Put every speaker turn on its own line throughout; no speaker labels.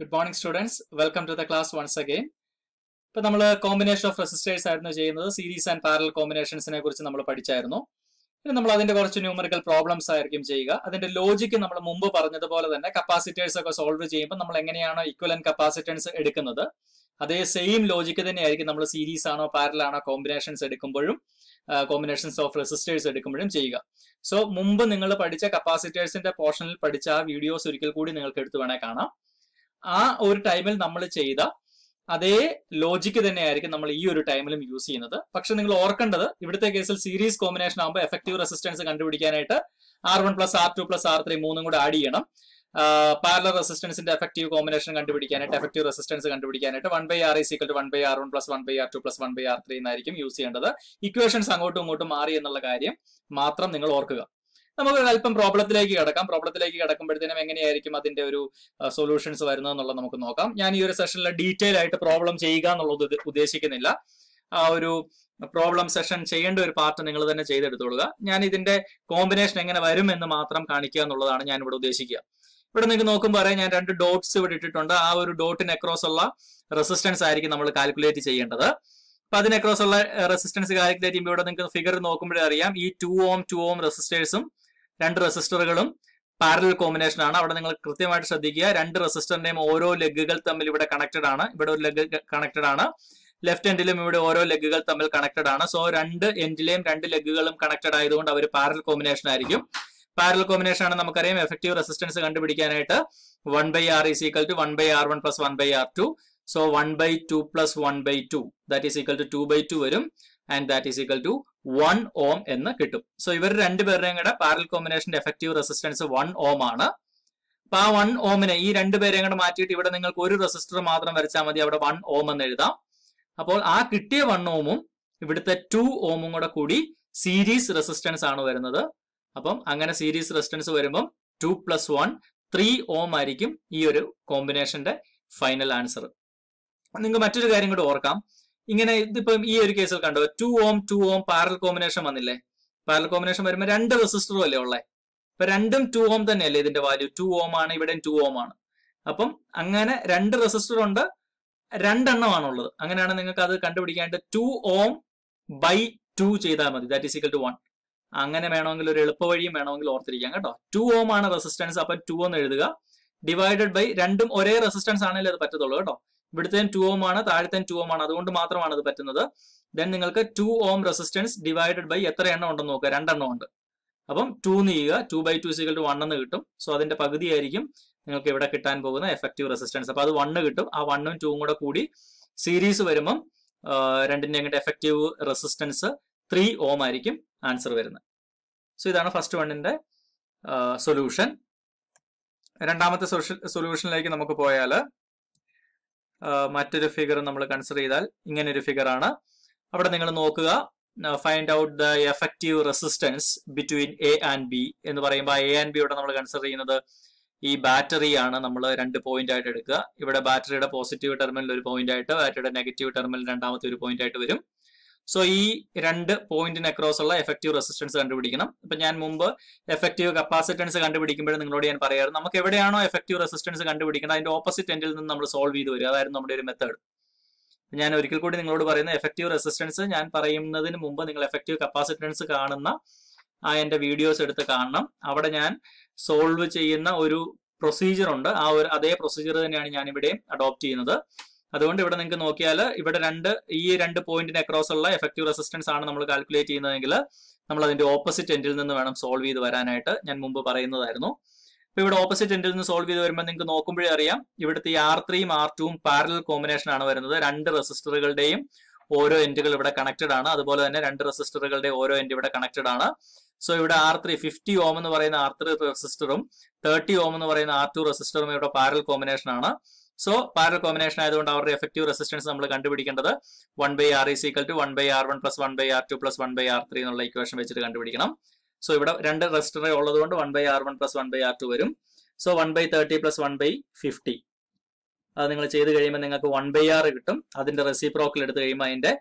good morning students welcome to the class once again ഇപ്പൊ നമ്മൾ combination of resistors ആയിരുന്നു ചെയ്യുന്നത് സീരീസ് ആൻഡ് പാരൽ കോമ്പിനേഷൻസിനെ കുറിച്ച് നമ്മൾ പഠിച്ചായിരുന്നു പിന്നെ നമ്മൾ അതിന്റെ കുറച്ച് ന്യൂമറിക്കൽ പ്രോബ്ലംസ് ആയിരിക്കും ചെയ്യുക അതിന്റെ ലോജിക്ക് നമ്മൾ മുമ്പ് പറഞ്ഞതുപോലെ തന്നെ കപ്പാസിറ്റേഴ്സ് ഒക്കെ സോൾവ് ചെയ്യുമ്പോൾ നമ്മൾ എങ്ങനെയാണോ ആൻഡ് കപ്പാസിറ്റൻസ് എടുക്കുന്നത് അതേ സെയിം ലോജിക്ക് തന്നെയായിരിക്കും നമ്മൾ സീരീസ് ആണോ ആണോ കോമ്പിനേഷൻസ് എടുക്കുമ്പോഴും കോമ്പിനേഷൻസ് ഓഫ് റെസിസ്റ്റേഴ്സ് എടുക്കുമ്പോഴും ചെയ്യുക സോ മുമ്പ് നിങ്ങൾ പഠിച്ച കപ്പാസിറ്റേഴ്സിന്റെ പോർഷനിൽ പഠിച്ച ആ വീഡിയോസ് ഒരിക്കൽ കൂടി നിങ്ങൾക്ക് എടുത്തു വേണേ കാണാം ആ ഒരു ടൈമിൽ നമ്മൾ ചെയ്ത അതേ ലോജിക്ക് തന്നെയായിരിക്കും നമ്മൾ ഈ ഒരു ടൈമിലും യൂസ് ചെയ്യുന്നത് പക്ഷെ നിങ്ങൾ ഓർക്കേണ്ടത് ഇവിടുത്തെ കേസിൽ സീരീസ് കോമ്പിനേഷൻ ആകുമ്പോൾ എഫക്റ്റീവ് റെസിസ്റ്റൻസ് കണ്ടുപിടിക്കാനായിട്ട് R one plus R two plus R three മൂന്നും കൂടെ ആഡ് ചെയ്യണം പാരലർ റെസിസ്റ്റൻസിന്റെ എഫക്റ്റീവ് കോമ്പിനേഷൻ കണ്ടുപിടിക്കാനായിട്ട് എഫക്റ്റീവ് റെസിസ്റ്റൻസ് കണ്ടുപിടിക്കാനായിട്ട് one by R is equal to one by R one plus one by R two plus one by R three എന്നായിരിക്കും use ചെയ്യേണ്ടത് equations അങ്ങോട്ടും ഇങ്ങോട്ടും മാറി എന്നുള്ള കാര്യം മാത്രം നിങ്ങൾ ഓർക്കുക നമുക്ക് അല്പം പ്രോബ്ലത്തിലേക്ക് കിടക്കാം പ്രോബ്ലത്തിലേക്ക് കിടക്കുമ്പോഴത്തേനും എങ്ങനെയായിരിക്കും അതിന്റെ ഒരു സൊല്യൂഷൻസ് വരുന്നത് എന്നുള്ളത് നമുക്ക് നോക്കാം ഞാൻ ഈ ഒരു സെഷനിൽ ഡീറ്റെയിൽ ആയിട്ട് പ്രോബ്ലം ചെയ്യുക എന്നുള്ളത് ഉദ്ദേശിക്കുന്നില്ല ആ ഒരു പ്രോബ്ലം സെഷൻ ചെയ്യേണ്ട ഒരു പാർട്ട് നിങ്ങൾ തന്നെ ചെയ്തെടുത്തോളുക ഞാൻ ഇതിന്റെ കോമ്പിനേഷൻ എങ്ങനെ വരും എന്ന് മാത്രം കാണിക്കുക എന്നുള്ളതാണ് ഞാൻ ഇവിടെ ഉദ്ദേശിക്കുക ഇവിടെ നിങ്ങൾക്ക് നോക്കുമ്പോൾ പറയാം ഞാൻ രണ്ട് ഡോട്ട്സ് ഇവിടെ ഇട്ടിട്ടുണ്ട് ആ ഒരു ഡോട്ടിന് അക്രോസ് ഉള്ള റെസിസ്റ്റൻസ് ആയിരിക്കും നമ്മൾ കാൽക്കുലേറ്റ് ചെയ്യേണ്ടത് അപ്പൊ അതിന് അക്രോസ് ഉള്ള റെസിസ്റ്റൻസ് കാൽക്കുലേറ്റ് ചെയ്യുമ്പോൾ ഇവിടെ നിങ്ങൾക്ക് ഫിഗർ നോക്കുമ്പോഴേ അറിയാം ഈ ടു ഓം ടു ഓം റെസിസ്റ്റേഴ്സും രണ്ട് റെസിസ്റ്ററുകളും പാരലൽ കോമ്പിനേഷൻ ആണ് അവിടെ നിങ്ങൾ കൃത്യമായിട്ട് ശ്രദ്ധിക്കുക രണ്ട് റെസിസ്റ്ററിന്റെയും ഓരോ ലെഗുകൾ തമ്മിൽ ഇവിടെ കണക്റ്റഡ് ആണ് ഇവിടെ ഒരു ലെഗ് കണക്റ്റഡ് ആണ് ലെഫ്റ്റ് എൻഡിലും ഇവിടെ ഓരോ ലെഗുകൾ തമ്മിൽ കണക്റ്റഡ് ആണ് സോ രണ്ട് എൻഡിലെയും രണ്ട് ലെഗുകളും കണക്റ്റഡ് ആയതുകൊണ്ട് അവർ പാരൽ കോമ്പിനേഷൻ ആയിരിക്കും പാരൽ കോമ്പിനേഷൻ ആണ് നമുക്കറിയാം എഫക്റ്റീവ് റെസിസ്റ്റൻസ് കണ്ടുപിടിക്കാനായിട്ട് one by R is equal to one by R one plus one by R two so one by two plus one by two that is equal to two by two വരും and that is equal to one ohm എന്ന് കിട്ടും so ഇവർ രണ്ടുപേരുടെയും കൂടെ parallel കോമ്പിനേഷന്റെ effective resistance one ohm ആണ് അപ്പൊ ആ വൺ ഓമിനെ ഈ രണ്ടുപേരെയും കൂടെ മാറ്റിയിട്ട് ഇവിടെ നിങ്ങൾക്ക് ഒരു റെസിസ്റ്റർ മാത്രം വരച്ചാൽ മതി അവിടെ വൺ ഓം എന്ന് എഴുതാം അപ്പോൾ ആ കിട്ടിയ വൺ ഓമും ഇവിടുത്തെ ടു ഓമും കൂടെ കൂടി സീരീസ് റെസിസ്റ്റൻസ് ആണ് വരുന്നത് അപ്പം അങ്ങനെ സീരീസ് റെസിസ്റ്റൻസ് വരുമ്പം two plus one three ohm ആയിരിക്കും ഈ ഒരു കോമ്പിനേഷന്റെ ഫൈനൽ ആൻസർ നിങ്ങൾക്ക് മറ്റൊരു കാര്യം കൂടി ഓർക്കാം ഇങ്ങനെ ഇതിപ്പം ഈ ഒരു കേസിൽ കണ്ടോ two ohm two ohm parallel combination വന്നില്ലേ പാരൽ കോമ്പിനേഷൻ വരുമ്പോൾ രണ്ട് റെസിസ്റ്ററും അല്ലേ ഉള്ളേ അപ്പൊ രണ്ടും ടു ഓം തന്നെയല്ലേ ഇതിന്റെ വാല്യൂ ടു ഓം ആണ് ഇവിടെയും ടു ഓം ആണ് അപ്പം അങ്ങനെ രണ്ട് റെസിസ്റ്റർ ഉണ്ട് രണ്ടെണ്ണമാണ് ഉള്ളത് അങ്ങനെയാണ് നിങ്ങൾക്ക് അത് കണ്ടുപിടിക്കാണ്ട് ടു ഓം ബൈ ടു ചെയ്താൽ മതി that is equal to one അങ്ങനെ വേണമെങ്കിൽ ഒരു എളുപ്പ വഴിയും വേണമെങ്കിൽ ഓർത്തിരിക്കാം കേട്ടോ ടു ഓം ആണ് റെസിസ്റ്റൻസ് അപ്പൊ ടു എന്ന് എഴുതുക ഡിവൈഡഡ് ബൈ രണ്ടും ഒരേ റെസിസ്റ്റൻസ് ആണെങ്കിൽ അത് പറ്റത്തുള്ളൂ കേട്ടോ ഇവിടുത്തെ ടു ഓം ആണ് താഴത്തെ ടു ഓം ആണ് അതുകൊണ്ട് മാത്രമാണ് ഇത് പറ്റുന്നത് ദെൻ നിങ്ങൾക്ക് two ohm resistance divided by എത്ര എണ്ണം ഉണ്ടെന്ന് നോക്കുക രണ്ടെണ്ണം ഉണ്ട് അപ്പം ടു നീയുക ടു ബൈ ടു സീകൾ ടു വൺ എന്ന് കിട്ടും സോ അതിന്റെ പകുതിയായിരിക്കും നിങ്ങൾക്ക് ഇവിടെ കിട്ടാൻ പോകുന്ന എഫക്റ്റീവ് റെസിസ്റ്റൻസ് അപ്പൊ അത് വണ്ണ് കിട്ടും ആ വണ്ണും ടൂവും കൂടെ കൂടി സീരീസ് വരുമ്പം രണ്ടിന്റെ അങ്ങോട്ട് എഫക്റ്റീവ് റെസിസ്റ്റൻസ് ത്രീ ഓം ആയിരിക്കും ആൻസർ വരുന്നത് സോ ഇതാണ് ഫസ്റ്റ് വണ്ണിന്റെ സൊല്യൂഷൻ രണ്ടാമത്തെ സൊല്യൂഷനിലേക്ക് നമുക്ക് പോയാൽ മറ്റൊരു ഫിഗർ നമ്മൾ കൺസിഡർ ചെയ്താൽ ഇങ്ങനെ ഒരു ഫിഗർ ആണ് അവിടെ നിങ്ങൾ നോക്കുക find out the effective resistance between A and B എന്ന് പറയുമ്പോൾ എ ആൻഡ് ബി ഇവിടെ നമ്മൾ കൺസിഡർ ചെയ്യുന്നത് ഈ ബാറ്ററി ആണ് നമ്മൾ രണ്ട് പോയിന്റ് ആയിട്ട് എടുക്കുക ഇവിടെ ബാറ്ററിയുടെ പോസിറ്റീവ് ടെർമിനൽ ഒരു പോയിന്റ് ആയിട്ട് ബാറ്ററിയുടെ നെഗറ്റീവ് ടെർമിനൽ രണ്ടാമത്തെ ഒരു പോയിന്റ് ആയിട്ട് വരും സോ ഈ രണ്ട് പോയിന്റിന് അക്രോസ് ഉള്ള എഫക്റ്റീവ് റെസിസ്റ്റൻസ് കണ്ടുപിടിക്കണം ഇപ്പൊ ഞാൻ മുമ്പ് എഫക്റ്റീവ് കപ്പാസിറ്റൻസ് കണ്ടുപിടിക്കുമ്പോൾ നിങ്ങളോട് ഞാൻ പറയാറ് നമുക്ക് എവിടെയാണോ എഫക്റ്റീവ് റെസിസ്റ്റൻസ് കണ്ടുപിടിക്കണം അതിന്റെ ഓപ്പോസിറ്റ് എൻഡിൽ നിന്ന് നമ്മൾ സോൾവ് ചെയ്ത് വരിക അതായിരുന്നു നമ്മുടെ ഒരു മെത്തേഡ് ഞാൻ ഒരിക്കൽ കൂടി നിങ്ങളോട് പറയുന്ന എഫക്റ്റീവ് റെസിസ്റ്റൻസ് ഞാൻ പറയുന്നതിന് മുമ്പ് നിങ്ങൾ എഫക്റ്റീവ് കപ്പാസിറ്റൻസ് കാണുന്ന ആ എന്റെ വീഡിയോസ് എടുത്ത് കാണണം അവിടെ ഞാൻ സോൾവ് ചെയ്യുന്ന ഒരു പ്രൊസീജിയർ ഉണ്ട് ആ ഒരു അതേ പ്രൊസീജിയർ തന്നെയാണ് ഞാൻ ഇവിടെ അഡോപ്റ്റ് ചെയ്യുന്നത് അതുകൊണ്ട് ഇവിടെ നിങ്ങൾക്ക് നോക്കിയാൽ ഇവിടെ രണ്ട് ഈ രണ്ട് പോയിന്റിന് അക്രോസ് ഉള്ള എഫക്റ്റീവ് റെസിസ്റ്റൻസ് ആണ് നമ്മൾ കാൽക്കുലേറ്റ് ചെയ്യുന്നതെങ്കിൽ നമ്മൾ അതിന്റെ ഓപ്പോസിറ്റ് എൻഡിൽ നിന്ന് വേണം സോൾവ് ചെയ്ത് വരാനായിട്ട് ഞാൻ മുമ്പ് പറയുന്നതായിരുന്നു അപ്പൊ ഇവിടെ ഓപ്പോസിറ്റ് എൻഡിൽ നിന്ന് സോൾവ് ചെയ്ത് വരുമ്പോൾ നിങ്ങൾക്ക് നോക്കുമ്പോഴേ അറിയാം ഇവിടുത്തെ ഈ ആർ ത്രീയും ആർ ടുവും പാരലൽ കോമ്പിനേഷൻ ആണ് വരുന്നത് രണ്ട് റെസിസ്റ്ററുകളുടെയും ഓരോ എൻഡുകൾ ഇവിടെ കണക്റ്റഡ് ആണ് അതുപോലെ തന്നെ രണ്ട് റെസിസ്റ്ററുകളുടെ ഓരോ എൻഡ് ഇവിടെ കണക്റ്റഡ് ആണ് സോ ഇവിടെ ആർ ത്രീ ഫിഫ്റ്റി ഓം എന്ന് പറയുന്ന ആർ ത്രീ റെസിസ്റ്ററും തേർട്ടി ഓം എന്ന് പറയുന്ന ആർ ടു റെസിസ്റ്ററും ഇവിടെ പാരൽ കോമ്പിനേഷൻ ആണ് സോ പാരൽ കോമ്പിനേഷൻ ആയതുകൊണ്ട് അവരുടെ എഫക്റ്റീവ് റെസിസ്റ്റൻസ് നമ്മൾ കണ്ടുപിടിക്കേണ്ടത് one by R is equal to one by R one plus one by R two plus one by R three എന്നുള്ള ഇക്വേഷൻ വെച്ചിട്ട് കണ്ടുപിടിക്കണം സോ ഇവിടെ രണ്ട് റെസിസ്റ്ററെ കൊണ്ട് one by R one plus one by R two വരും so one by thirty plus one by fifty അത് നിങ്ങൾ ചെയ്ത് കഴിയുമ്പോൾ നിങ്ങൾക്ക് വൺ ബൈ ആർ കിട്ടും അതിന്റെ റെസിപ്രോക്കൽ എടുത്ത് കഴിയുമ്പോൾ അതിന്റെ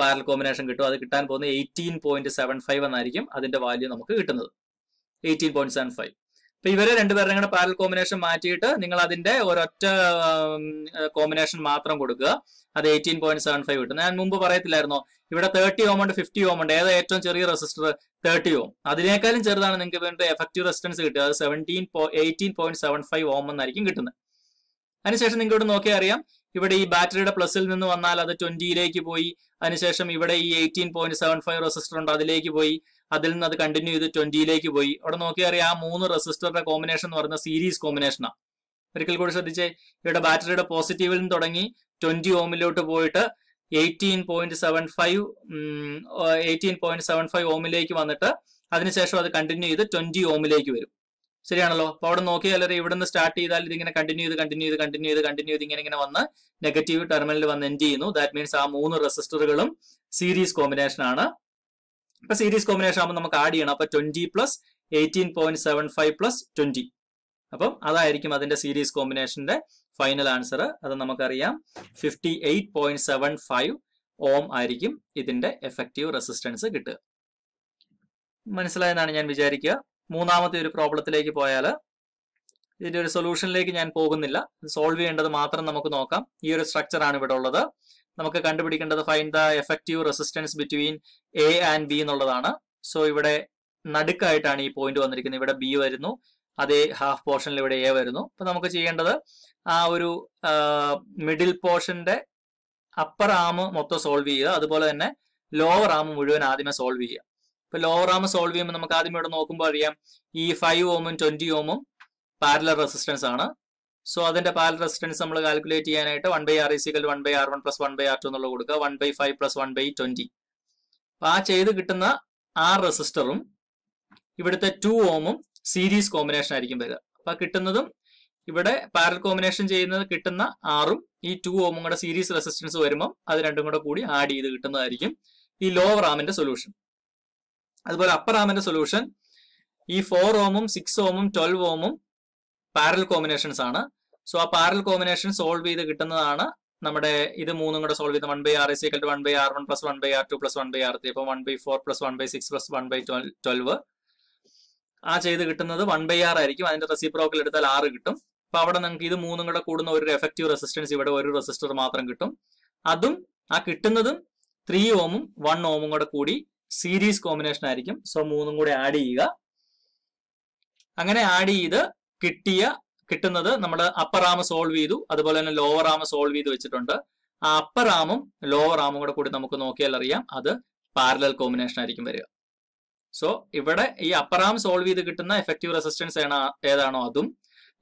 പാരൽ കോമ്പിനേഷൻ കിട്ടും അത് കിട്ടാൻ പോകുന്നത് എയ്റ്റീൻ പോയിന്റ് സെവൻ ഫൈവ് എന്നായിരിക്കും അതിന്റെ വാല്യൂ നമുക്ക് കിട്ടുന്നത് എയ്റ്റീൻ പോയിന്റ് സെവൻ ഫൈവ് അപ്പൊ ഇവരെ രണ്ടുപേരുടെയും കൂടെ പാരൽ കോമ്പിനേഷൻ മാറ്റിയിട്ട് നിങ്ങൾ അതിന്റെ ഒരൊറ്റ കോമ്പിനേഷൻ മാത്രം കൊടുക്കുക അത് എയ്റ്റീൻ പോയിന്റ് സെവൻ ഫൈവ് കിട്ടും ഞാൻ മുമ്പ് പറയത്തില്ലായിരുന്നോ ഇവിടെ തേർട്ടി ഓം ഉണ്ട് ഫിഫ്റ്റി ഓം ഉണ്ട് ഏതാ ഏറ്റവും ചെറിയ റെസിസ്റ്റർ തേർട്ടി ഓം അതിനേക്കാളും ചെറുതാണ് നിങ്ങൾക്ക് വേണ്ടി എഫക്റ്റീവ് റെസിസ്റ്റൻസ് കിട്ടുക അത് seventeen eighteen point seven five ohm എന്നായിരിക്കും കിട്ടുന്നത് അതിനുശേഷം നിങ്ങൾ ഇവിടെ നോക്കിയാൽ അറിയാം ഇവിടെ ഈ ബാറ്ററിയുടെ പ്ലസിൽ നിന്ന് വന്നാൽ അത് ട്വന്റിയിലേക്ക് പോയി അതിനുശേഷം ഇവിടെ ഈ eighteen point seven five resistor ഉണ്ട് അതിലേക്ക് പോയി അതിൽ നിന്ന് അത് കണ്ടിന്യൂ ചെയ്ത് ട്വന്റിയിലേക്ക് പോയി അവിടെ അറിയാം ആ മൂന്ന് റെസിസ്റ്ററുടെ കോമ്പിനേഷൻ എന്ന് പറയുന്ന സീരീസ് കോമ്പിനേഷനാണ് ഒരിക്കൽ കൂടി ശ്രദ്ധിച്ചേ ഇവിടെ ബാറ്ററിയുടെ പോസിറ്റീവിൽ നിന്ന് തുടങ്ങി ട്വന്റി ഓമിലോട്ട് പോയിട്ട് eighteen point seven five eighteen point seven five ഓമിലേക്ക് വന്നിട്ട് അതിനുശേഷം അത് കണ്ടിന്യൂ ചെയ്ത് ട്വന്റി ഓമിലേക്ക് വരും ശരിയാണല്ലോ അപ്പൊ അവിടെ നോക്കിയാൽ ഇവിടുന്ന് സ്റ്റാർട്ട് ചെയ്താൽ ഇതിങ്ങനെ കണ്ടിന്യൂ ചെയ്ത് കണ്ടിന്യൂ ചെയ്ത് കണ്ടിന്യൂ ചെയ്ത് കണ്ടിന്യൂ ചെയ്ത് ഇങ്ങനെ ഇങ്ങനെ വന്ന് നെഗറ്റീവ് ടെർമിനൽ വന്ന് എൻഡ് ചെയ്യുന്നു ദാറ്റ് മീൻസ് ആ മൂന്ന് റെസിസ്റ്ററുകളും സീരീസ് കോമ്പിനേഷൻ ആണ് ഇപ്പൊ സീരീസ് കോമ്പിനേഷൻ ആകുമ്പോൾ നമുക്ക് ആഡ് ചെയ്യണം അപ്പൊ twenty plus eighteen point seven five plus twenty അപ്പം അതായിരിക്കും അതിന്റെ സീരീസ് കോമ്പിനേഷന്റെ ഫൈനൽ ആൻസർ അത് നമുക്കറിയാം fifty eight point seven five ohm ആയിരിക്കും ഇതിന്റെ എഫക്റ്റീവ് റെസിസ്റ്റൻസ് കിട്ടുക മനസ്സിലായെന്നാണ് ഞാൻ വിചാരിക്കുക മൂന്നാമത്തെ ഒരു പ്രോബ്ലത്തിലേക്ക് പോയാൽ ഇതിന്റെ ഒരു സൊല്യൂഷനിലേക്ക് ഞാൻ പോകുന്നില്ല സോൾവ് ചെയ്യേണ്ടത് മാത്രം നമുക്ക് നോക്കാം ഈ ഒരു സ്ട്രക്ചറാണ് ഇവിടെ ഉള്ളത് നമുക്ക് കണ്ടുപിടിക്കേണ്ടത് fine the effective resistance between A and B എന്നുള്ളതാണ് സോ ഇവിടെ നടുക്കായിട്ടാണ് ഈ പോയിന്റ് വന്നിരിക്കുന്നത് ഇവിടെ ബി വരുന്നു അതേ ഹാഫ് പോർഷനിൽ ഇവിടെ എ വരുന്നു അപ്പൊ നമുക്ക് ചെയ്യേണ്ടത് ആ ഒരു മിഡിൽ പോർഷന്റെ അപ്പർ ആം മൊത്തം സോൾവ് ചെയ്യുക അതുപോലെ തന്നെ ലോവർ ആം മുഴുവൻ ആദ്യമേ സോൾവ് ചെയ്യുക ഇപ്പൊ ലോവർ ആം സോൾവ് ചെയ്യുമ്പോൾ നമുക്ക് ആദ്യം ഇവിടെ നോക്കുമ്പോൾ അറിയാം ഈ ഫൈവ് ഓമും ട്വന്റി ഓമും പാരലർ റെസിസ്റ്റൻസ് ആണ് സോ അതിന്റെ പാൽ റെസിസ്റ്റൻസ് നമ്മൾ കാൽക്കുലേറ്റ് ചെയ്യാനായിട്ട് one by R is equal one by R one plus one by R two എന്നുള്ള കൊടുക്കുക one by five plus one by twenty അപ്പൊ ആ ചെയ്ത് കിട്ടുന്ന ആർ റെസിസ്റ്ററും ഇവിടുത്തെ ടു ഓമും സീരീസ് കോമ്പിനേഷൻ ആയിരിക്കും വരിക അപ്പൊ കിട്ടുന്നതും ഇവിടെ പാരൽ കോമ്പിനേഷൻ ചെയ്യുന്നത് കിട്ടുന്ന ആറും ഈ ടു ഓമും കൂടെ സീരീസ് റെസിസ്റ്റൻസ് വരുമ്പോൾ അത് രണ്ടും കൂടെ കൂടി ആഡ് ചെയ്ത് കിട്ടുന്നതായിരിക്കും ഈ ലോവർ ആമിന്റെ സൊല്യൂഷൻ അതുപോലെ അപ്പർ ആമിന്റെ സൊല്യൂഷൻ ഈ ഫോർ ഓമും സിക്സ് ഓമും ട്വൽവ് ഓമും പാരൽ കോമ്പിനേഷൻസ് ആണ് സോ ആ പാരൽ കോമ്പിനേഷൻ സോൾവ് ചെയ്ത് കിട്ടുന്നതാണ് നമ്മുടെ ഇത് മൂന്നും കൂടെ സോൾവ് ചെയ്ത് one by R is equal to one by R one plus one by R two plus one by R three അപ്പോൾ one by four plus one by six plus one by twelve ആ ചെയ്ത് കിട്ടുന്നത് one by R ആയിരിക്കും അതിന്റെ reciprocal എടുത്താൽ ആറ് കിട്ടും അപ്പൊ അവിടെ നിങ്ങൾക്ക് ഇത് മൂന്നും കൂടെ കൂടുന്ന ഒരു എഫക്റ്റീവ് റെസിസ്റ്റൻസ് ഇവിടെ ഒരു റെസിസ്റ്റർ മാത്രം കിട്ടും അതും ആ കിട്ടുന്നതും ത്രീ ഓമും വൺ ഓമും കൂടെ കൂടി സീരീസ് കോമ്പിനേഷൻ ആയിരിക്കും സോ മൂന്നും കൂടെ ആഡ് ചെയ്യുക അങ്ങനെ ആഡ് ചെയ്ത് കിട്ടിയ കിട്ടുന്നത് നമ്മൾ അപ്പർ ആം സോൾവ് ചെയ്തു അതുപോലെ തന്നെ ലോവർ ആം സോൾവ് ചെയ്ത് വെച്ചിട്ടുണ്ട് ആ അപ്പർ ആമും ലോവർ ആമും കൂടെ കൂടി നമുക്ക് നോക്കിയാൽ അറിയാം അത് പാരലൽ കോമ്പിനേഷൻ ആയിരിക്കും വരിക സോ ഇവിടെ ഈ അപ്പർ ആം സോൾവ് ചെയ്ത് കിട്ടുന്ന എഫക്റ്റീവ് റെസിസ്റ്റൻസ് ഏതാണോ അതും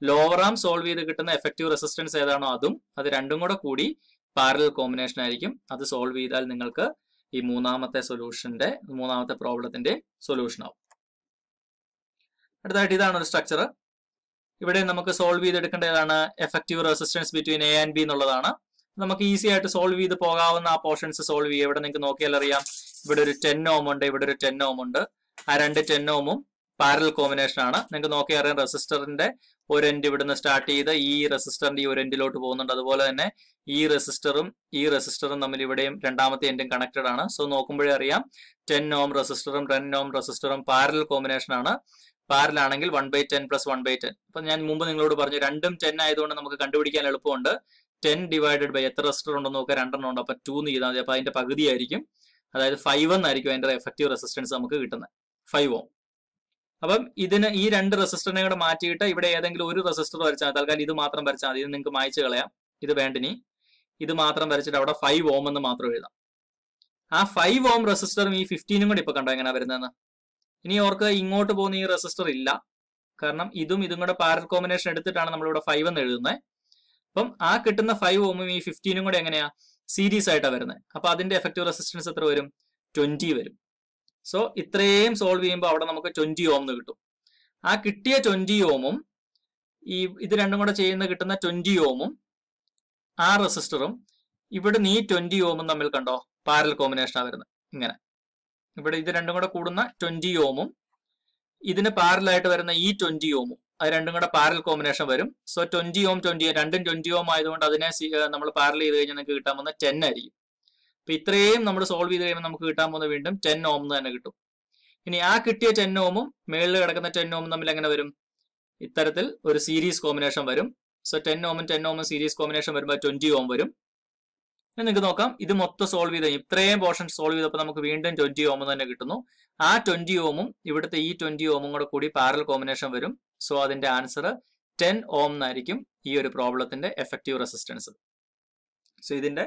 ലോവർ ആം സോൾവ് ചെയ്ത് കിട്ടുന്ന എഫക്റ്റീവ് റെസിസ്റ്റൻസ് ഏതാണോ അതും അത് രണ്ടും കൂടെ കൂടി പാരലൽ കോമ്പിനേഷൻ ആയിരിക്കും അത് സോൾവ് ചെയ്താൽ നിങ്ങൾക്ക് ഈ മൂന്നാമത്തെ സൊല്യൂഷന്റെ മൂന്നാമത്തെ പ്രോബ്ലത്തിന്റെ സൊല്യൂഷൻ ആവും അടുത്തായിട്ട് ഇതാണ് ഒരു സ്ട്രക്ചർ ഇവിടെ നമുക്ക് സോൾവ് ചെയ്തെടുക്കേണ്ടതാണ് effective resistance between A and B എന്നുള്ളതാണ് നമുക്ക് ഈസി ആയിട്ട് സോൾവ് ചെയ്ത് പോകാവുന്ന ആ പോർഷൻസ് സോൾവ് ചെയ്യുക ഇവിടെ നിങ്ങൾക്ക് നോക്കിയാൽ അറിയാം ഇവിടെ ഒരു ടെൻ ഓം ഉണ്ട് ഇവിടെ ഒരു ടെൻ ഓം ഉണ്ട് ആ രണ്ട് ടെൻ ഓമും പാരൽ കോമ്പിനേഷൻ ആണ് നിങ്ങൾക്ക് നോക്കിയാൽ അറിയാം റെസിസ്റ്ററിന്റെ ഒരു എൻഡ് ഇവിടുന്ന് സ്റ്റാർട്ട് ചെയ്ത് ഈ റെസിസ്റ്ററിന്റെ ഈ ഒരു എൻഡിലോട്ട് പോകുന്നുണ്ട് അതുപോലെ തന്നെ ഈ റെസിസ്റ്ററും ഈ റെസിസ്റ്ററും തമ്മിൽ ഇവിടെയും രണ്ടാമത്തെ എൻഡും കണക്റ്റഡ് ആണ് സോ നോക്കുമ്പോഴേ അറിയാം ടെൻ ഓം റെസിസ്റ്ററും ടെൻ ഓം റെസിസ്റ്ററും പാരൽ കോമ്പിനേഷൻ ആണ് പാരലാണെങ്കിൽ one by ten plus one by ten അപ്പൊ ഞാൻ മുമ്പ് നിങ്ങളോട് പറഞ്ഞു രണ്ടും ടെൻ ആയതുകൊണ്ട് നമുക്ക് കണ്ടുപിടിക്കാൻ എളുപ്പമുണ്ട് ടെൻ ഡിവൈഡഡ് ബൈ എത്ര റെസിസ്റ്റർ ഉണ്ടെന്ന് നോക്കുക രണ്ടെണ്ണം ഉണ്ടോ അപ്പൊ ടൂന്ന് ചെയ്താൽ മതി അപ്പൊ അതിന്റെ പകുതി ആയിരിക്കും അതായത് ഫൈവ് എന്നായിരിക്കും അതിന്റെ എഫക്റ്റീവ് റെസിസ്റ്റൻസ് നമുക്ക് കിട്ടുന്നത് ഫൈവ് ഓം അപ്പം ഇതിന് ഈ രണ്ട് റെസിസ്റ്ററിനെ കൂടെ മാറ്റിയിട്ട് ഇവിടെ ഏതെങ്കിലും ഒരു റെസിസ്റ്റർ വരച്ചാൽ തൽക്കാലം ഇത് മാത്രം വരച്ചാൽ മതി ഇത് നിങ്ങൾക്ക് മായച്ചു കളയാം ഇത് വേണ്ടിനി ഇത് മാത്രം വരച്ചിട്ട് അവിടെ ഫൈവ് ഓം എന്ന് മാത്രം എഴുതാം ആ ഫൈവ് ഓം റെസിസ്റ്ററും ഈ ഫിഫ്റ്റീനും കൂടി ഇപ്പൊ കണ്ടോ എങ്ങനെ വരുന്നതെന്ന് ഇനി ഓർക്ക് ഇങ്ങോട്ട് പോകുന്ന ഈ റെസിസ്റ്റർ ഇല്ല കാരണം ഇതും ഇതും കൂടെ പാരൽ കോമ്പിനേഷൻ എടുത്തിട്ടാണ് നമ്മളിവിടെ ഫൈവ് എന്ന് എഴുതുന്നത് അപ്പം ആ കിട്ടുന്ന ഫൈവ് ഓമും ഈ ഫിഫ്റ്റീനും കൂടെ എങ്ങനെയാ സീരീസ് ആയിട്ടാണ് വരുന്നത് അപ്പൊ അതിന്റെ എഫക്റ്റീവ് റെസിസ്റ്റൻസ് എത്ര വരും ട്വന്റി വരും സോ ഇത്രയും സോൾവ് ചെയ്യുമ്പോൾ അവിടെ നമുക്ക് ട്വന്റി ഓം എന്ന് കിട്ടും ആ കിട്ടിയ ട്വന്റി ഓമും ഈ ഇത് രണ്ടും കൂടെ ചെയ്യുന്ന കിട്ടുന്ന ട്വന്റി ഓമും ആ റെസിസ്റ്ററും ഇവിടുന്ന് ഈ ട്വന്റി ഓമും തമ്മിൽ കണ്ടോ പാരൽ കോമ്പിനേഷനാണ് വരുന്നത് ഇങ്ങനെ ഇവിടെ ഇത് രണ്ടും കൂടെ കൂടുന്ന ട്വന്റി ഓമും ഇതിന് പാരലായിട്ട് വരുന്ന ഈ ട്വന്റി ഓമും അത് രണ്ടും കൂടെ പാരൽ കോമ്പിനേഷൻ വരും സോ ട്വന്റി ഓം ട്വന്റി രണ്ടും ട്വന്റി ഓം ആയതുകൊണ്ട് അതിനെ നമ്മൾ പാരൽ ചെയ്ത് കഴിഞ്ഞാൽ നമുക്ക് കിട്ടാൻ പോകുന്ന ടെൻ ആയിരിക്കും അപ്പൊ ഇത്രയും നമ്മൾ സോൾവ് ചെയ്ത് കഴിയുമ്പോൾ നമുക്ക് കിട്ടാൻ പോകുന്ന വീണ്ടും ടെൻ ഓം തന്നെ കിട്ടും ഇനി ആ കിട്ടിയ ടെൻ ഓമും മേളിൽ കിടക്കുന്ന ടെൻ ഓമും തമ്മിൽ എങ്ങനെ വരും ഇത്തരത്തിൽ ഒരു സീരീസ് കോമ്പിനേഷൻ വരും സോ ടെൻ ഓമും ടെൻ ഓമും സീരീസ് കോമ്പിനേഷൻ വരുമ്പോൾ ട്വന്റി ഓം വരും നിങ്ങൾക്ക് നോക്കാം ഇത് മൊത്തം സോൾവ് ചെയ്ത് കഴിഞ്ഞു ഇത്രയും പോർഷൻ സോൾവ് ചെയ്തപ്പോൾ നമുക്ക് വീണ്ടും ട്വന്റി ഓം തന്നെ കിട്ടുന്നു ആ ട്വന്റി ഓമും ഇവിടുത്തെ ഈ ട്വന്റി ഓമും കൂടെ കൂടി പാരൽ കോമ്പിനേഷൻ വരും സോ അതിന്റെ ആൻസർ ടെൻ ഓം എന്നായിരിക്കും ഈ ഒരു പ്രോബ്ലത്തിന്റെ എഫക്റ്റീവ് റെസിസ്റ്റൻസ് സോ ഇതിന്റെ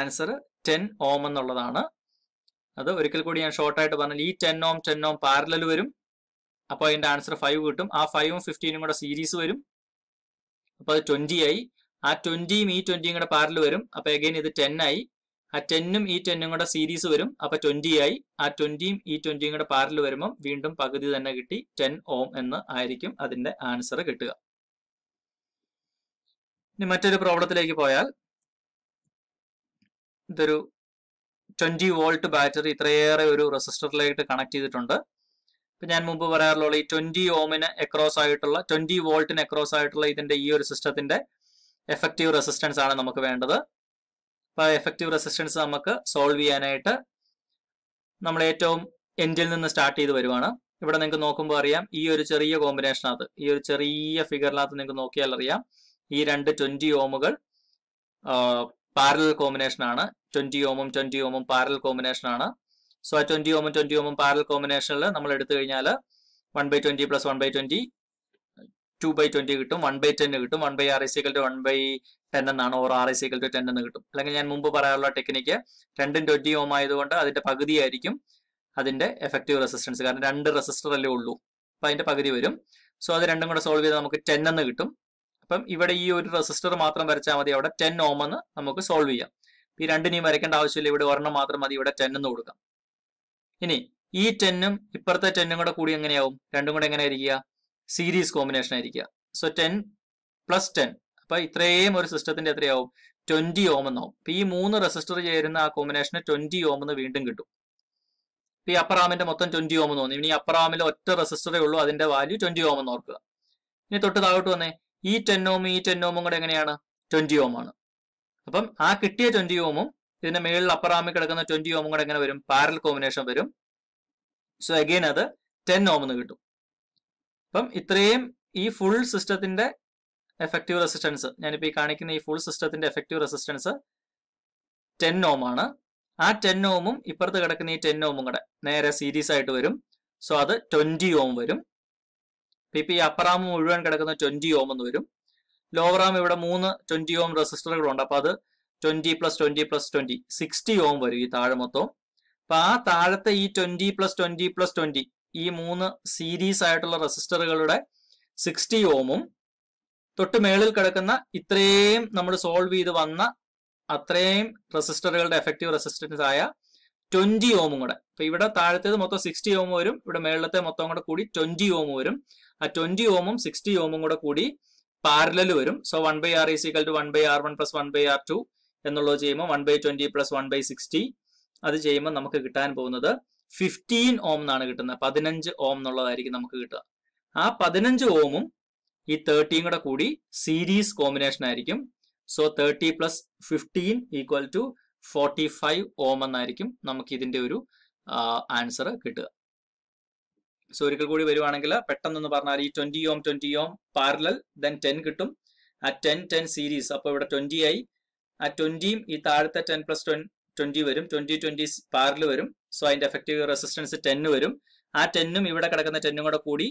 ആൻസർ ടെൻ ഓം എന്നുള്ളതാണ് അത് ഒരിക്കൽ കൂടി ഞാൻ ഷോർട്ട് ആയിട്ട് പറഞ്ഞാൽ ഈ ten ohm ten ohm parallel വരും അപ്പോൾ അതിന്റെ ആൻസർ ഫൈവ് കിട്ടും ആ ഫൈവും ഫിഫ്റ്റീനും കൂടെ സീരീസ് വരും അപ്പോൾ അത് ട്വന്റി ആയി ആ ട്വന്റിയും ഈ ട്വന്റിയും കൂടെ പാരൽ വരും അപ്പൊ എഗെയിൻ ഇത് ടെൻ ആയി ആ ടെന്നും ഈ ടെന്നും കൂടെ സീരീസ് വരും അപ്പൊ ട്വന്റി ആയി ആ ട്വന്റിയും ഈ ട്വന്റിയും കൂടെ പാരൽ വരുമ്പോൾ വീണ്ടും പകുതി തന്നെ കിട്ടി ടെൻ ഓം എന്ന് ആയിരിക്കും അതിന്റെ ആൻസർ കിട്ടുക ഇനി മറ്റൊരു പ്രോബ്ലത്തിലേക്ക് പോയാൽ ഇതൊരു ട്വന്റി വോൾട്ട് ബാറ്ററി ഇത്രയേറെ ഒരു റെസിസ്റ്ററിലേക്ക് കണക്ട് ചെയ്തിട്ടുണ്ട് ഇപ്പൊ ഞാൻ മുമ്പ് പറയാറുള്ള ഈ ട്വന്റി ഓമിന് അക്രോസ് ആയിട്ടുള്ള ട്വന്റി വോൾട്ടിന് അക്രോസ് ആയിട്ടുള്ള ഇതിന്റെ ഈ ഒരു സിസ്റ്റത്തിന്റെ എഫക്റ്റീവ് റെസിസ്റ്റൻസ് ആണ് നമുക്ക് വേണ്ടത് അപ്പോൾ എഫക്റ്റീവ് റെസിസ്റ്റൻസ് നമുക്ക് സോൾവ് ചെയ്യാനായിട്ട് നമ്മൾ ഏറ്റവും എൻഡിൽ നിന്ന് സ്റ്റാർട്ട് ചെയ്ത് വരുവാണ് ഇവിടെ നിങ്ങൾക്ക് നോക്കുമ്പോൾ അറിയാം ഈ ഒരു ചെറിയ കോമ്പിനേഷനകത്ത് ഈ ഒരു ചെറിയ ഫിഗറിനകത്ത് നിങ്ങൾക്ക് നോക്കിയാൽ അറിയാം ഈ രണ്ട് ട്വന്റി ഓമുകൾ പാരലൽ കോമ്പിനേഷൻ ആണ് ട്വന്റി ഓമും ട്വന്റി ഓമും പാരലൽ കോമ്പിനേഷൻ ആണ് സോ ആ ട്വന്റി ഓമും ട്വന്റി ഓമും പാരലൽ കോമ്പിനേഷനിൽ നമ്മൾ എടുത്തു കഴിഞ്ഞാൽ one by twenty plus one by twenty two by twenty കിട്ടും വൺ ബൈ ടെൻ കിട്ടും one by R is equal to one by ten എന്നാണ് or R is equal to ten എന്ന് കിട്ടും അല്ലെങ്കിൽ ഞാൻ മുമ്പ് പറയാനുള്ള ടെക്നിക്ക് രണ്ടും ട്വന്റി ഓം ആയതുകൊണ്ട് അതിന്റെ പകുതിയായിരിക്കും അതിന്റെ എഫക്റ്റീവ് റെസിസ്റ്റൻസ് കാരണം രണ്ട് റെസിസ്റ്റർ അല്ലേ ഉള്ളൂ അപ്പൊ അതിന്റെ പകുതി വരും സോ അത് രണ്ടും കൂടെ സോൾവ് ചെയ്താൽ നമുക്ക് ടെൻ എന്ന് കിട്ടും അപ്പം ഇവിടെ ഈ ഒരു റെസിസ്റ്റർ മാത്രം വരച്ചാൽ മതി അവിടെ ടെൻ ഓം എന്ന് നമുക്ക് സോൾവ് ചെയ്യാം ഈ രണ്ടിനെയും വരയ്ക്കേണ്ട ആവശ്യമില്ല ഇവിടെ ഒരെണ്ണം മാത്രം മതി ഇവിടെ ടെൻ എന്ന് കൊടുക്കാം ഇനി ഈ ടെന്നും ഇപ്പുറത്തെ ടെന്നും കൂടെ കൂടി എങ്ങനെയാവും രണ്ടും കൂടെ എങ്ങനെയായിരിക്കുക സീരീസ് കോമ്പിനേഷൻ ആയിരിക്കുക സോ ടെൻ പ്ലസ് ടെൻ അപ്പൊ ഇത്രയും ഒരു സിസ്റ്റത്തിന്റെ എത്രയാവും ട്വന്റി ഓം എന്നാവും അപ്പൊ ഈ മൂന്ന് റെസിസ്റ്റർ ചേരുന്ന ആ കോമ്പിനേഷന് ട്വന്റി ഓം എന്ന് വീണ്ടും കിട്ടും ഈ അപ്പർ ആമിന്റെ മൊത്തം ട്വന്റി ഓം എന്ന് തോന്നി ഇനി അപ്പർ ആമിൽ ഒറ്റ റെസിസ്റ്ററേ ഉള്ളൂ അതിന്റെ വാല്യൂ ട്വന്റി ഓം എന്ന് ഓർക്കുക ഇനി തൊട്ട് താഴോട്ട് വന്നേ ഈ ടെൻ ഓം ഈ ടെൻ ഓമും കൂടെ എങ്ങനെയാണ് ട്വന്റി ഓം ആണ് അപ്പം ആ കിട്ടിയ ട്വന്റി ഓമും ഇതിന്റെ മേളിൽ അപ്പർ ആമിൽ കിടക്കുന്ന ട്വന്റി ഓമും കൂടെ എങ്ങനെ വരും പാരൽ കോമ്പിനേഷൻ വരും സോ അഗെയിൻ അത് ടെൻ ഓം എന്ന് കിട്ടും അപ്പം ഇത്രയും ഈ ഫുൾ സിസ്റ്റത്തിന്റെ എഫക്റ്റീവ് റെസിസ്റ്റൻസ് ഞാനിപ്പോൾ ഈ കാണിക്കുന്ന ഈ ഫുൾ സിസ്റ്റത്തിന്റെ എഫക്റ്റീവ് റെസിസ്റ്റൻസ് ടെൻ ഓം ആണ് ആ ടെൻ ഓമും ഇപ്പുറത്ത് കിടക്കുന്ന ഈ ടെൻ ഓമും കൂടെ നേരെ സീരീസ് ആയിട്ട് വരും സോ അത് ട്വന്റി ഓം വരും ഇപ്പൊ ഈ അപ്പറാം മുഴുവൻ കിടക്കുന്ന ട്വന്റി ഓം എന്ന് വരും ലോവർ ആം ഇവിടെ മൂന്ന് ട്വന്റി ഓം റെസിസ്റ്ററുകളുണ്ട് അപ്പോൾ അത് twenty plus twenty plus twenty sixty ohm വരും ഈ താഴെ മൊത്തം അപ്പൊ ആ താഴത്തെ ഈ twenty plus twenty plus twenty ഈ മൂന്ന് സീരീസ് ആയിട്ടുള്ള റെസിസ്റ്ററുകളുടെ സിക്സ്റ്റി ഓമും തൊട്ട് മേളിൽ കിടക്കുന്ന ഇത്രയും നമ്മൾ സോൾവ് ചെയ്ത് വന്ന അത്രയും റെസിസ്റ്ററുകളുടെ എഫക്റ്റീവ് റെസിസ്റ്റൻസ് ആയ ട്വന്റി ഓമും കൂടെ അപ്പൊ ഇവിടെ താഴത്തേത് മൊത്തം സിക്സ്റ്റി ഓം വരും ഇവിടെ മേളിലത്തെ മൊത്തം കൂടെ കൂടി ട്വന്റി ഓം വരും ആ ട്വന്റി ഓമും സിക്സ്റ്റി ഓമും കൂടെ കൂടി പാരലൽ വരും so one by R is equal to one by R one plus one by R two എന്നുള്ളത് ചെയ്യുമ്പോൾ one by twenty plus one by sixty അത് ചെയ്യുമ്പോൾ നമുക്ക് കിട്ടാൻ പോകുന്നത് ഫിഫ്റ്റീൻ ഓം എന്നാണ് കിട്ടുന്നത് പതിനഞ്ച് ഓം എന്നുള്ളതായിരിക്കും നമുക്ക് കിട്ടുക ആ പതിനഞ്ച് ഓമും ഈ തേർട്ടിയും കൂടെ കൂടി സീരീസ് കോമ്പിനേഷൻ ആയിരിക്കും so thirty plus fifteen equal to forty five ohm എന്നായിരിക്കും നമുക്ക് ഇതിന്റെ ഒരു ആൻസർ കിട്ടുക സോ ഒരിക്കൽ കൂടി വരുവാണെങ്കിൽ പെട്ടെന്നൊന്ന് പറഞ്ഞാൽ ഈ twenty ohm twenty ohm parallel then ten കിട്ടും ആ ടെൻ ടെൻ സീരീസ് അപ്പൊ ഇവിടെ ട്വന്റി ആയി ആ ട്വന്റിയും ഈ താഴത്തെ ടെൻ പ്ലസ് ട്വന്റി വരും ട്വന്റി ട്വന്റി പാറിൽ വരും സോ അതിന്റെ എഫക്റ്റീവ് റെസിസ്റ്റൻസ് ടെന്ന് വരും ആ ടെന്നും ഇവിടെ കിടക്കുന്ന ടെന്നും കൂടെ കൂടി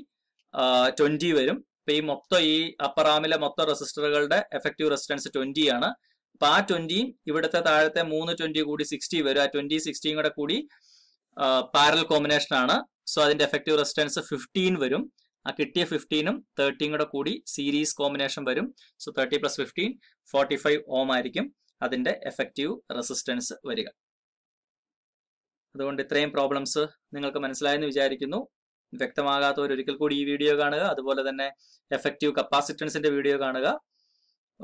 ട്വന്റി വരും അപ്പൊ ഈ മൊത്തം ഈ അപ്പർ ആമിലെ മൊത്തം റെസിസ്റ്ററുകളുടെ എഫക്റ്റീവ് റെസിസ്റ്റൻസ് ട്വന്റി ആണ് അപ്പൊ ആ ട്വന്റിയും ഇവിടുത്തെ താഴത്തെ മൂന്ന് ട്വന്റി കൂടി സിക്സ്റ്റി വരും ആ ട്വന്റി സിക്സ്റ്റിയും കൂടെ കൂടി പാരൽ കോമ്പിനേഷൻ ആണ് സോ അതിന്റെ എഫക്റ്റീവ് റെസിസ്റ്റൻസ് ഫിഫ്റ്റീൻ വരും ആ കിട്ടിയ ഫിഫ്റ്റീനും തേർട്ടീൻ കൂടെ കൂടി സീരീസ് കോമ്പിനേഷൻ വരും so thirty plus fifteen forty five ohm ആയിരിക്കും അതിൻ്റെ എഫക്റ്റീവ് റെസിസ്റ്റൻസ് വരിക അതുകൊണ്ട് ഇത്രയും പ്രോബ്ലംസ് നിങ്ങൾക്ക് മനസ്സിലായെന്ന് വിചാരിക്കുന്നു വ്യക്തമാകാത്തവർ ഒരിക്കൽ കൂടി ഈ വീഡിയോ കാണുക അതുപോലെ തന്നെ എഫക്റ്റീവ് കപ്പാസിറ്റൻസിന്റെ വീഡിയോ കാണുക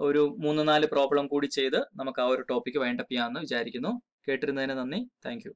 ഒരു മൂന്ന് നാല് പ്രോബ്ലം കൂടി ചെയ്ത് നമുക്ക് ആ ഒരു ടോപ്പിക് വൈൻഡപ്പ് ചെയ്യാമെന്ന് വിചാരിക്കുന്നു കേട്ടിരുന്നതിന് നന്ദി താങ്ക്